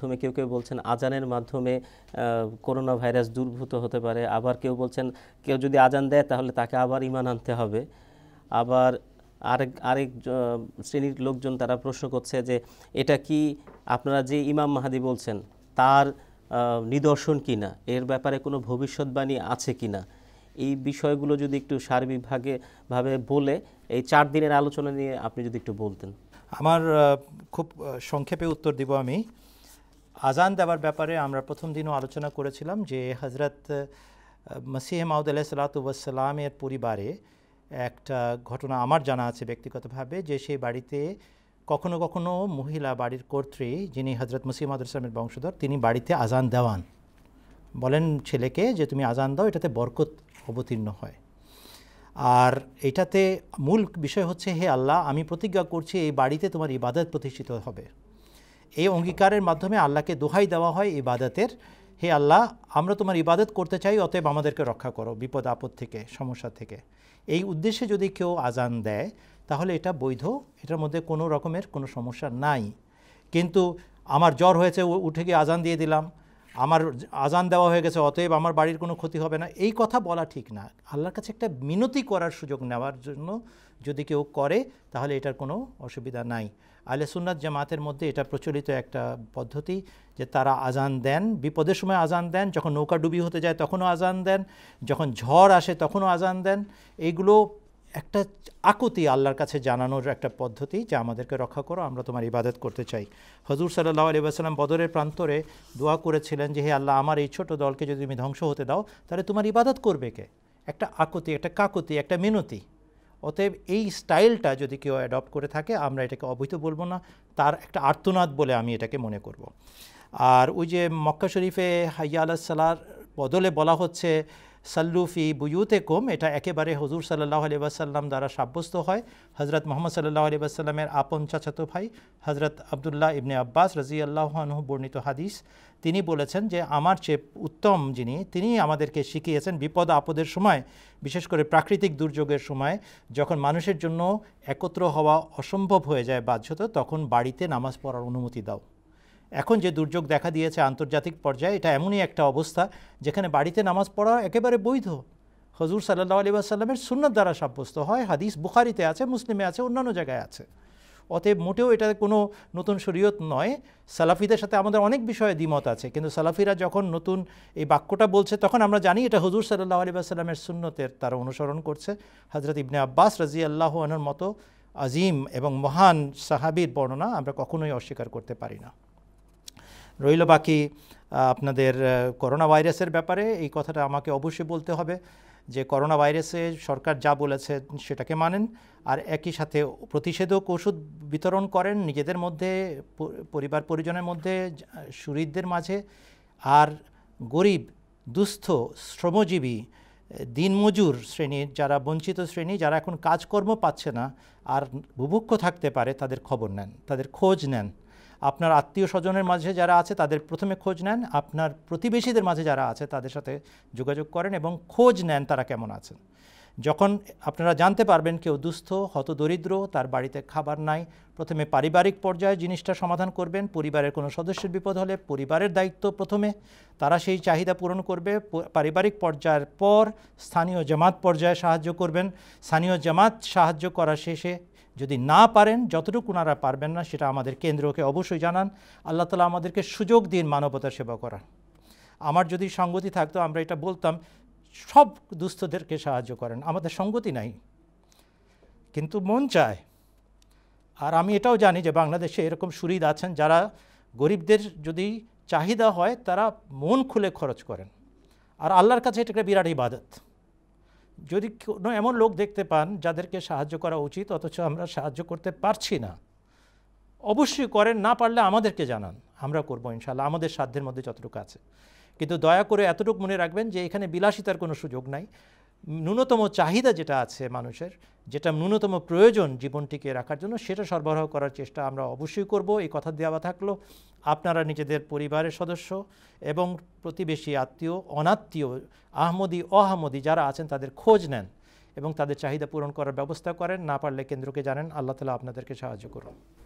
মাধ্যমে কেউ কেউ বলছেন আজানের মাধ্যমে করোনা ভাইরাস দুর্ভূত হতে পারে আবার কেউ বলছেন কেউ যদি আজান দেয় তাহলে তাকে আবার ইমান আনতে হবে আবার আরেক আরেক শ্রেণীর লোকজন তারা প্রশ্ন করছে যে এটা কি আপনারা যে ইমাম মাহাদি বলছেন তার নিদর্শন কি না এর ব্যাপারে কোনো ভবিষ্যৎবাণী আছে কি না এই বিষয়গুলো যদি একটু সার্বিকভাগে ভাবে বলে এই চার দিনের আলোচনা নিয়ে আপনি যদি একটু বলতেন আমার খুব সংক্ষেপে উত্তর দিব আমি আজান দেওয়ার ব্যাপারে আমরা প্রথম দিনও আলোচনা করেছিলাম যে হজরত মসিহ মাউদ আলাহ সালাতুবাসালামের পরিবারে একটা ঘটনা আমার জানা আছে ব্যক্তিগতভাবে যে সেই বাড়িতে কখনো কখনো মহিলা বাড়ির কর্ত্রী যিনি হজরত মসিহ মাউদ ইসলামের বংশধর তিনি বাড়িতে আজান দেওয়ান বলেন ছেলেকে যে তুমি আজান দাও এটাতে বরকত অবতীর্ণ হয় আর এটাতে মূল বিষয় হচ্ছে হে আল্লাহ আমি প্রতিজ্ঞা করছি এই বাড়িতে তোমার ইবাদত প্রতিষ্ঠিত হবে এই অঙ্গীকারের মাধ্যমে আল্লাহকে দোহাই দেওয়া হয় ইবাদতের হে আল্লাহ আমরা তোমার ইবাদত করতে চাই অতএব আমাদেরকে রক্ষা করো বিপদ আপদ থেকে সমস্যা থেকে এই উদ্দেশ্যে যদি কেউ আজান দেয় তাহলে এটা বৈধ এটার মধ্যে কোনো রকমের কোনো সমস্যা নাই কিন্তু আমার জ্বর হয়েছে উঠে গিয়ে আজান দিয়ে দিলাম আমার আজান দেওয়া হয়ে গেছে অতএব আমার বাড়ির কোনো ক্ষতি হবে না এই কথা বলা ঠিক না আল্লাহর কাছে একটা মিনতি করার সুযোগ নেওয়ার জন্য যদি কেউ করে তাহলে এটার কোনো অসুবিধা নাই আলে সুন্নাত জামাতের মধ্যে এটা প্রচলিত একটা পদ্ধতি যে তারা আজান দেন বিপদের সময় আজান দেন যখন নৌকা ডুবি হতে যায় তখনও আজান দেন যখন ঝড় আসে তখনও আজান দেন এইগুলো একটা আকুতি আল্লাহর কাছে জানানোর একটা পদ্ধতি যা আমাদেরকে রক্ষা করো আমরা তোমার ইবাদত করতে চাই হজুর সাল্লাহ আলী আসালাম বদরের প্রান্তরে দোয়া করেছিলেন যে হে আল্লাহ আমার এই ছোট দলকে যদি তুমি ধ্বংস হতে দাও তাহলে তোমার ইবাদত করবে কে একটা আকুতি একটা কাকুতি একটা মিনতি অতএব এই স্টাইলটা যদি কেউ অ্যাডপ্ট করে থাকে আমরা এটাকে অবৈধ বলবো না তার একটা আর্তনাদ বলে আমি এটাকে মনে করব। আর ওই যে মক্কা শরীফে হাইয়া আল্লাহ সালার বদলে বলা হচ্ছে সাল্লুফি বুয়ুতে কোম এটা একেবারে হজুর সাল্লাহ আলি দ্বারা সাব্যস্ত হয় হজরত মোহাম্মদ সাল্লাহ আলি ওয়াসাল্লামের আপন চাচাত ভাই হজরত আবদুল্লাহ ইবনে আব্বাস রাজি আল্লাহন বর্ণিত হাদিস তিনি বলেছেন যে আমার চেয়ে উত্তম যিনি তিনি আমাদেরকে শিখিয়েছেন বিপদ আপদের সময় বিশেষ করে প্রাকৃতিক দুর্যোগের সময় যখন মানুষের জন্য একত্র হওয়া অসম্ভব হয়ে যায় বাধ্যত তখন বাড়িতে নামাজ পড়ার অনুমতি দাও এখন যে দুর্যোগ দেখা দিয়েছে আন্তর্জাতিক পর্যায়ে এটা এমনই একটা অবস্থা যেখানে বাড়িতে নামাজ পড়া একেবারে বৈধ হজুর সাল্লা আলী আসাল্লামের সুন্নত দ্বারা সাব্যস্ত হয় হাদিস বুখারিতে আছে মুসলিমে আছে অন্যান্য জায়গায় আছে অতএব মোটেও এটা কোনো নতুন শরীয়ত নয় সালাফিদের সাথে আমাদের অনেক বিষয়ে দ্বিমত আছে কিন্তু সালাফিরা যখন নতুন এই বাক্যটা বলছে তখন আমরা জানি এটা হজুর সাল্লাহ আলী আসাল্লামের সুন্নতের তারা অনুসরণ করছে হজরত ইবনে আব্বাস রাজি আল্লাহ মতো আজিম এবং মহান সাহাবির বর্ণনা আমরা কখনোই অস্বীকার করতে পারি না রইল বাকি আপনাদের করোনা ভাইরাসের ব্যাপারে এই কথাটা আমাকে অবশ্যই বলতে হবে যে করোনা ভাইরাসে সরকার যা বলেছে সেটাকে মানেন আর একই সাথে প্রতিষেধক ওষুধ বিতরণ করেন নিজেদের মধ্যে পরিবার পরিজনের মধ্যে শরীরদের মাঝে আর গরিব দুস্থ শ্রমজীবী দিনমজুর শ্রেণীর যারা বঞ্চিত শ্রেণী যারা এখন কাজকর্ম পাচ্ছে না আর বুভুক্ষ থাকতে পারে তাদের খবর নেন তাদের খোঁজ নেন আপনার আত্মীয় স্বজনের মাঝে যারা আছে তাদের প্রথমে খোঁজ নেন আপনার প্রতিবেশীদের মাঝে যারা আছে তাদের সাথে যোগাযোগ করেন এবং খোঁজ নেন তারা কেমন আছেন যখন আপনারা জানতে পারবেন কেউ দুস্থ দরিদ্র তার বাড়িতে খাবার নাই প্রথমে পারিবারিক পর্যায়ে জিনিসটা সমাধান করবেন পরিবারের কোনো সদস্যের বিপদ হলে পরিবারের দায়িত্ব প্রথমে তারা সেই চাহিদা পূরণ করবে পারিবারিক পর্যায়ের পর স্থানীয় জামাত পর্যায়ে সাহায্য করবেন স্থানীয় জামাত সাহায্য করা শেষে যদি না পারেন যতটুকু ওনারা পারবেন না সেটা আমাদের কেন্দ্রকে অবশ্যই জানান আল্লাহ তালা আমাদেরকে সুযোগ দিন মানবতার সেবা করার আমার যদি সঙ্গতি থাকতো আমরা এটা বলতাম সব দুস্থদেরকে সাহায্য করেন আমাদের সঙ্গতি নাই কিন্তু মন চায় আর আমি এটাও জানি যে বাংলাদেশে এরকম সুরিদ আছেন যারা গরিবদের যদি চাহিদা হয় তারা মন খুলে খরচ করেন আর আল্লাহর কাছে এটা একটা বিরাট ইবাদত যদি কোনো এমন লোক দেখতে পান যাদেরকে সাহায্য করা উচিত অথচ আমরা সাহায্য করতে পারছি না অবশ্যই করেন না পারলে আমাদেরকে জানান আমরা করব ইনশাল্লাহ আমাদের সাধ্যের মধ্যে যতটুকু আছে কিন্তু দয়া করে এতটুকু মনে রাখবেন যে এখানে বিলাসিতার কোনো সুযোগ নাই ন্যূনতম চাহিদা যেটা আছে মানুষের যেটা ন্যূনতম প্রয়োজন জীবনটিকে রাখার জন্য সেটা সরবরাহ করার চেষ্টা আমরা অবশ্যই করব এই কথা দেওয়া থাকলো আপনারা নিজেদের পরিবারের সদস্য এবং প্রতিবেশী আত্মীয় অনাত্মীয় আহমদি অহামদি যারা আছেন তাদের খোঁজ নেন এবং তাদের চাহিদা পূরণ করার ব্যবস্থা করেন না পারলে কেন্দ্রকে জানেন আল্লাহ তালা আপনাদেরকে সাহায্য করুন